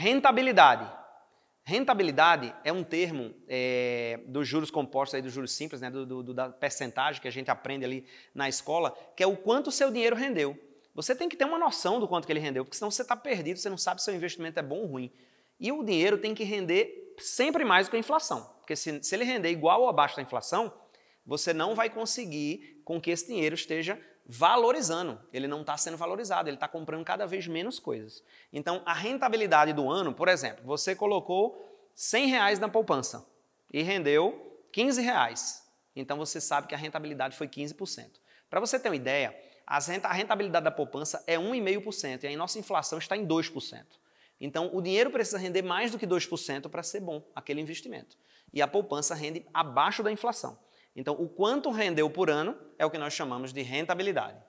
Rentabilidade. Rentabilidade é um termo é, dos juros compostos, aí, dos juros simples, né, do, do, da percentagem que a gente aprende ali na escola, que é o quanto o seu dinheiro rendeu. Você tem que ter uma noção do quanto que ele rendeu, porque senão você está perdido, você não sabe se seu investimento é bom ou ruim. E o dinheiro tem que render sempre mais do que a inflação, porque se, se ele render igual ou abaixo da inflação, você não vai conseguir com que esse dinheiro esteja valorizando. Ele não está sendo valorizado, ele está comprando cada vez menos coisas. Então, a rentabilidade do ano, por exemplo, você colocou 100 reais na poupança e rendeu 15 reais. Então, você sabe que a rentabilidade foi 15%. Para você ter uma ideia, a rentabilidade da poupança é 1,5% e a nossa inflação está em 2%. Então, o dinheiro precisa render mais do que 2% para ser bom aquele investimento. E a poupança rende abaixo da inflação. Então, o quanto rendeu por ano é o que nós chamamos de rentabilidade.